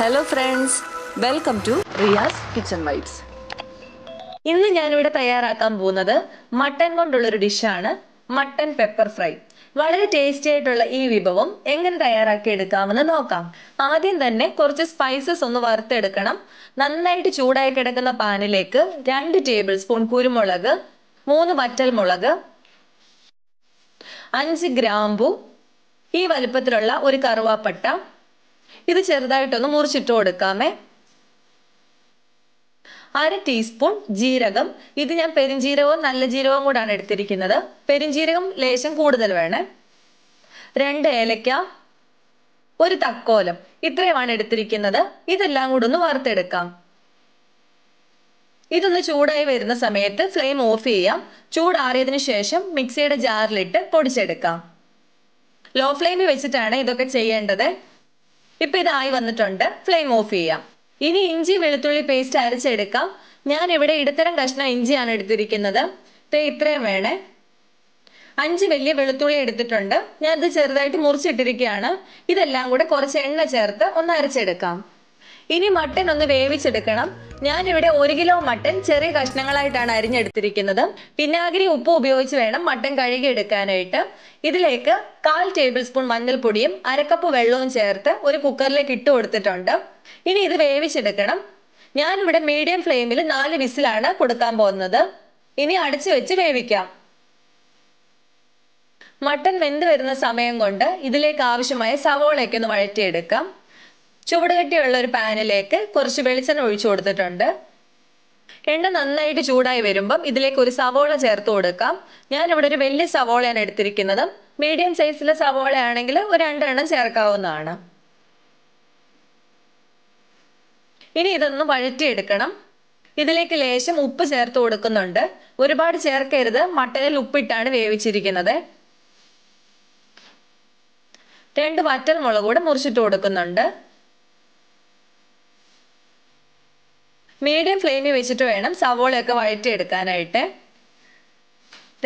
hello friends welcome to Riyas kitchen vibes ഇന്ന് ഞാനിവിടെ തയ്യാറാക്കാൻ പോകുന്നത് മട്ടൻ കൊണ്ടുള്ള ഒരു ഡിഷാണ് മട്ടൻ പെപ്പർ ഫ്രൈ വളരെ ടേസ്റ്റി ആയിട്ടുള്ള ഈ വിഭവം എങ്ങനെ തയ്യാറാക്കി എടുക്കാമെന്ന് നോക്കാം ആദ്യം തന്നെ കുറച്ച് സ്പൈസസ് ഒന്ന് വറുത്തെടുക്കണം നന്നായിട്ട് ചൂടായി കിടക്കുന്ന പാനിലേക്ക് രണ്ട് ടേബിൾ സ്പൂൺ കുരുമുളക് മൂന്ന് വറ്റൽ മുളക് അഞ്ച് ഗ്രാമ്പു ഈ വലുപ്പത്തിലുള്ള ഒരു കറുവാപ്പട്ട ഇത് ചെറുതായിട്ടൊന്ന് മുറിച്ചിട്ട് കൊടുക്കാമേ അര ടീസ്പൂൺ ജീരകം ഇത് ഞാൻ പെരിഞ്ജീരകവും നല്ല ജീരകവും കൂടാണ് എടുത്തിരിക്കുന്നത് പെരിഞ്ജീരകം ലേശം കൂടുതൽ വേണേ രണ്ട് ഏലക്ക ഒരു തക്കോലം ഇത്രയുമാണ് എടുത്തിരിക്കുന്നത് ഇതെല്ലാം കൂടെ ഒന്ന് വറുത്തെടുക്കാം ഇതൊന്ന് ചൂടായി വരുന്ന സമയത്ത് ഫ്ലെയിം ഓഫ് ചെയ്യാം ചൂടാറിയതിനു ശേഷം മിക്സിയുടെ ജാറിലിട്ട് പൊടിച്ചെടുക്കാം ലോ ഫ്ലെയിമിൽ വെച്ചിട്ടാണ് ഇതൊക്കെ ചെയ്യേണ്ടത് ഇപ്പൊ ഇതായി വന്നിട്ടുണ്ട് ഫ്ലെയിം ഓഫ് ചെയ്യാം ഇനി ഇഞ്ചി വെളുത്തുള്ളി പേസ്റ്റ് അരച്ചെടുക്കാം ഞാൻ ഇവിടെ ഇടത്തരം കഷ്ണം ഇഞ്ചിയാണ് എടുത്തിരിക്കുന്നത് ഇത്രയും വേണേ അഞ്ച് വലിയ വെളുത്തുള്ളി എടുത്തിട്ടുണ്ട് ഞാൻ ഇത് ചെറുതായിട്ട് മുറിച്ചിട്ടിരിക്കുകയാണ് ഇതെല്ലാം കൂടെ കുറച്ച് എണ്ണ ചേർത്ത് ഒന്ന് അരച്ചെടുക്കാം ഇനി മട്ടൻ ഒന്ന് വേവിച്ചെടുക്കണം ഞാനിവിടെ ഒരു കിലോ മട്ടൻ ചെറിയ കഷ്ണങ്ങളായിട്ടാണ് അരിഞ്ഞെടുത്തിരിക്കുന്നത് വിനാഗിരി ഉപ്പ് ഉപയോഗിച്ച് വേണം മട്ടൻ കഴുകിയെടുക്കാനായിട്ട് ഇതിലേക്ക് കാൽ ടേബിൾ സ്പൂൺ മഞ്ഞൾപ്പൊടിയും അരക്കപ്പ് വെള്ളവും ചേർത്ത് ഒരു കുക്കറിലേക്ക് ഇട്ട് കൊടുത്തിട്ടുണ്ട് ഇനി ഇത് വേവിച്ചെടുക്കണം ഞാനിവിടെ മീഡിയം ഫ്ലെയിമിൽ നാല് വിസിലാണ് കൊടുക്കാൻ പോകുന്നത് ഇനി അടച്ചു വെച്ച് വേവിക്കാം മട്ടൻ വെന്ത് വരുന്ന സമയം കൊണ്ട് ഇതിലേക്ക് ആവശ്യമായ സവോളയൊക്കെ ഒന്ന് വഴറ്റിയെടുക്കാം ചുവടുകട്ടിയുള്ള ഒരു പാനിലേക്ക് കുറച്ച് വെളിച്ചെണ്ണ ഒഴിച്ചു കൊടുത്തിട്ടുണ്ട് എണ്ണ നന്നായിട്ട് ചൂടായി വരുമ്പം ഇതിലേക്ക് ഒരു സവോള ചേർത്ത് കൊടുക്കാം ഞാൻ ഇവിടെ ഒരു വലിയ സവോളയാണ് എടുത്തിരിക്കുന്നത് മീഡിയം സൈസിലെ സവോള ആണെങ്കിൽ ഒരു രണ്ടെണ്ണം ചേർക്കാവുന്നതാണ് ഇനി ഇതൊന്ന് വഴറ്റിയെടുക്കണം ഇതിലേക്ക് ലേശം ഉപ്പ് ചേർത്ത് കൊടുക്കുന്നുണ്ട് ഒരുപാട് ചേർക്കരുത് മട്ടനിൽ ഉപ്പിട്ടാണ് വേവിച്ചിരിക്കുന്നത് രണ്ട് വറ്റൽ മുളക് കൂടെ മുറിച്ചിട്ട് കൊടുക്കുന്നുണ്ട് മീഡിയം ഫ്ലെയിമിൽ വെച്ചിട്ട് വേണം സവോളയൊക്കെ വഴറ്റിയെടുക്കാനായിട്ട്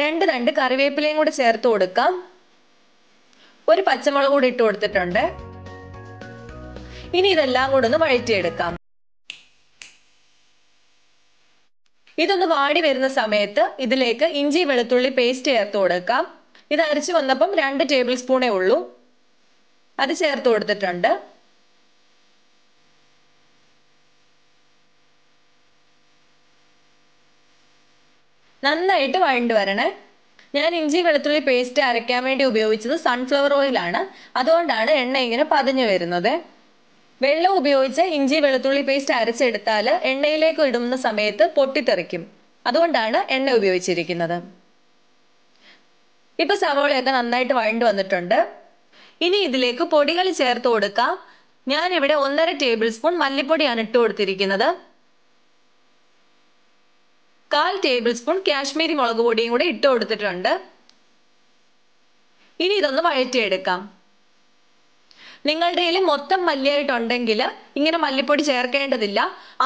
രണ്ട് രണ്ട് കറിവേപ്പിലയും കൂടി ചേർത്ത് കൊടുക്കാം ഒരു പച്ചമുളക് കൂടി ഇട്ട് കൊടുത്തിട്ടുണ്ട് ഇനി ഇതെല്ലാം കൂടെ ഒന്ന് വഴറ്റിയെടുക്കാം ഇതൊന്ന് വാടി വരുന്ന സമയത്ത് ഇതിലേക്ക് ഇഞ്ചി വെളുത്തുള്ളി പേസ്റ്റ് ചേർത്ത് കൊടുക്കാം ഇത് അരച്ചു വന്നപ്പം രണ്ട് ടേബിൾ സ്പൂണേ ഉള്ളൂ അത് ചേർത്ത് കൊടുത്തിട്ടുണ്ട് നന്നായിട്ട് വഴണ്ട് വരണേ ഞാൻ ഇഞ്ചി വെളുത്തുള്ളി പേസ്റ്റ് അരയ്ക്കാൻ വേണ്ടി ഉപയോഗിച്ചത് സൺഫ്ലവർ ഓയിലാണ് അതുകൊണ്ടാണ് എണ്ണ ഇങ്ങനെ പതിഞ്ഞു വരുന്നത് വെള്ളം ഉപയോഗിച്ച് ഇഞ്ചി വെളുത്തുള്ളി പേസ്റ്റ് അരച്ചെടുത്താൽ എണ്ണയിലേക്ക് ഇടുന്ന സമയത്ത് പൊട്ടിത്തെറിക്കും അതുകൊണ്ടാണ് എണ്ണ ഉപയോഗിച്ചിരിക്കുന്നത് ഇപ്പൊ സവോളയൊക്കെ നന്നായിട്ട് വഴണ്ട് വന്നിട്ടുണ്ട് ഇനി ഇതിലേക്ക് പൊടികൾ ചേർത്ത് കൊടുക്കാം ഞാനിവിടെ ഒന്നര ടേബിൾ സ്പൂൺ മല്ലിപ്പൊടിയാണ് ഇട്ട് കൊടുത്തിരിക്കുന്നത് കാൽ ടേബിൾ സ്പൂൺ കാശ്മീരി മുളക് പൊടിയും കൂടെ ഇട്ട് കൊടുത്തിട്ടുണ്ട് ഇനി ഇതൊന്ന് വഴറ്റിയെടുക്കാം നിങ്ങളുടെ കയ്യിൽ മൊത്തം മല്ലിയായിട്ടുണ്ടെങ്കിൽ ഇങ്ങനെ മല്ലിപ്പൊടി ചേർക്കേണ്ടതില്ല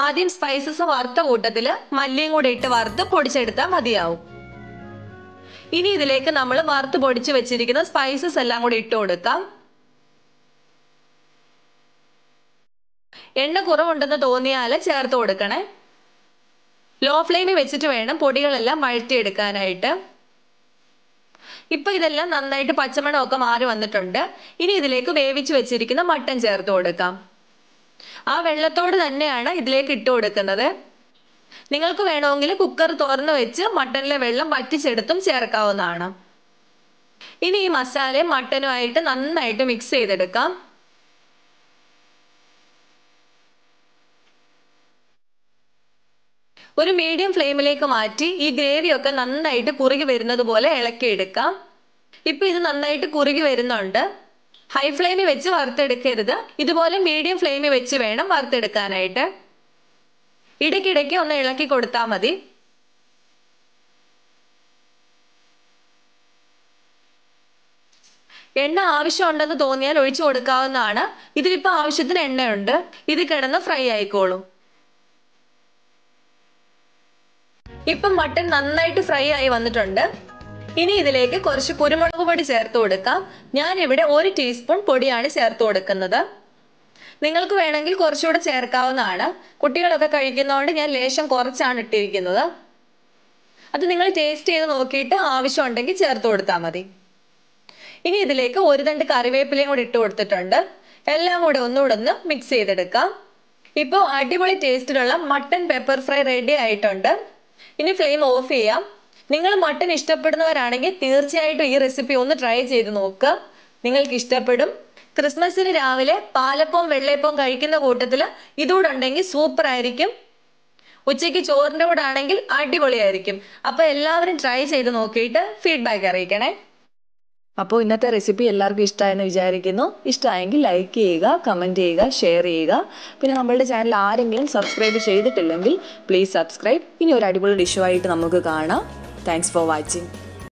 ആദ്യം സ്പൈസസ് വറുത്ത കൂട്ടത്തിൽ മല്ലിയും കൂടെ ഇട്ട് വറുത്ത് പൊടിച്ചെടുത്താൽ മതിയാവും ഇനി ഇതിലേക്ക് നമ്മൾ വറുത്ത് പൊടിച്ച് വെച്ചിരിക്കുന്ന സ്പൈസസ് എല്ലാം കൂടി ഇട്ട് കൊടുക്കാം എണ്ണ കുറവുണ്ടെന്ന് തോന്നിയാൽ ചേർത്ത് കൊടുക്കണേ ലോ ഫ്ലെയിമിൽ വെച്ചിട്ട് വേണം പൊടികളെല്ലാം വഴറ്റിയെടുക്കാനായിട്ട് ഇപ്പൊ ഇതെല്ലാം നന്നായിട്ട് പച്ചമണമൊക്കെ മാറി വന്നിട്ടുണ്ട് ഇനി ഇതിലേക്ക് വേവിച്ച് വെച്ചിരിക്കുന്ന മട്ടൻ ചേർത്ത് കൊടുക്കാം ആ വെള്ളത്തോട് തന്നെയാണ് ഇതിലേക്ക് ഇട്ട് കൊടുക്കുന്നത് നിങ്ങൾക്ക് വേണമെങ്കിൽ കുക്കർ തുറന്നു വെച്ച് മട്ടനിലെ വെള്ളം വറ്റിച്ചെടുത്തും ചേർക്കാവുന്നതാണ് ഇനി ഈ മസാലയും മട്ടനുമായിട്ട് നന്നായിട്ട് മിക്സ് ചെയ്തെടുക്കാം ഒരു മീഡിയം ഫ്ലെയിമിലേക്ക് മാറ്റി ഈ ഗ്രേവി ഒക്കെ നന്നായിട്ട് കുറുകി വരുന്നത് പോലെ എടുക്കാം ഇപ്പൊ ഇത് നന്നായിട്ട് കുറുകി വരുന്നുണ്ട് ഹൈ ഫ്ലെയിമിൽ വെച്ച് വറുത്തെടുക്കരുത് ഇതുപോലെ മീഡിയം ഫ്ലെയിമിൽ വെച്ച് വേണം വറുത്തെടുക്കാനായിട്ട് ഇടയ്ക്കിടയ്ക്ക് ഒന്ന് ഇളക്കി കൊടുത്താൽ മതി എണ്ണ ആവശ്യമുണ്ടെന്ന് തോന്നിയാൽ ഒഴിച്ചു കൊടുക്കാവുന്നതാണ് ഇതിലിപ്പോൾ ആവശ്യത്തിന് എണ്ണയുണ്ട് ഇത് കിടന്ന് ഫ്രൈ ആയിക്കോളും ഇപ്പം മട്ടൺ നന്നായിട്ട് ഫ്രൈ ആയി വന്നിട്ടുണ്ട് ഇനി ഇതിലേക്ക് കുറച്ച് കുരുമുളക് പൊടി ചേർത്ത് കൊടുക്കാം ഞാൻ ഇവിടെ ഒരു ടീസ്പൂൺ പൊടിയാണ് ചേർത്ത് കൊടുക്കുന്നത് നിങ്ങൾക്ക് വേണമെങ്കിൽ കുറച്ചുകൂടെ ചേർക്കാവുന്നതാണ് കുട്ടികളൊക്കെ കഴിക്കുന്നതുകൊണ്ട് ഞാൻ ലേശം കുറച്ചാണ് ഇട്ടിരിക്കുന്നത് അത് നിങ്ങൾ ടേസ്റ്റ് ചെയ്ത് നോക്കിയിട്ട് ആവശ്യമുണ്ടെങ്കിൽ ചേർത്ത് കൊടുത്താൽ മതി ഇനി ഇതിലേക്ക് ഒരു തണ്ട് കറിവേപ്പിലയും കൂടി ഇട്ട് കൊടുത്തിട്ടുണ്ട് എല്ലാം കൂടെ ഒന്നുകൂടെ ഒന്ന് മിക്സ് ചെയ്തെടുക്കാം ഇപ്പോൾ അടിപൊളി ടേസ്റ്റിലുള്ള മട്ടൺ പെപ്പർ ഫ്രൈ റെഡി ആയിട്ടുണ്ട് ഇനി ഫ്ലെയിം ഓഫ് ചെയ്യാം നിങ്ങൾ മട്ടൻ ഇഷ്ടപ്പെടുന്നവരാണെങ്കിൽ തീർച്ചയായിട്ടും ഈ റെസിപ്പി ഒന്ന് ട്രൈ ചെയ്ത് നോക്കുക നിങ്ങൾക്ക് ഇഷ്ടപ്പെടും ക്രിസ്മസിന് രാവിലെ പാലപ്പവും വെള്ളയപ്പവും കഴിക്കുന്ന കൂട്ടത്തിൽ ഇതുകൂടെ ഉണ്ടെങ്കിൽ സൂപ്പർ ആയിരിക്കും ഉച്ചയ്ക്ക് ചോറിൻ്റെ കൂടെ ആണെങ്കിൽ അടിപൊളിയായിരിക്കും അപ്പോൾ എല്ലാവരും ട്രൈ ചെയ്ത് നോക്കിയിട്ട് ഫീഡ്ബാക്ക് അറിയിക്കണേ അപ്പോൾ ഇന്നത്തെ റെസിപ്പി എല്ലാവർക്കും ഇഷ്ടമായെന്ന് വിചാരിക്കുന്നു ഇഷ്ടമായെങ്കിൽ ലൈക്ക് ചെയ്യുക കമൻറ്റ് ചെയ്യുക ഷെയർ ചെയ്യുക പിന്നെ നമ്മളുടെ ചാനൽ ആരെങ്കിലും സബ്സ്ക്രൈബ് ചെയ്തിട്ടില്ലെങ്കിൽ പ്ലീസ് സബ്സ്ക്രൈബ് ഇനി ഒരു അടിപൊളി ഡിഷുമായിട്ട് നമുക്ക് കാണാം താങ്ക്സ് ഫോർ വാച്ചിങ്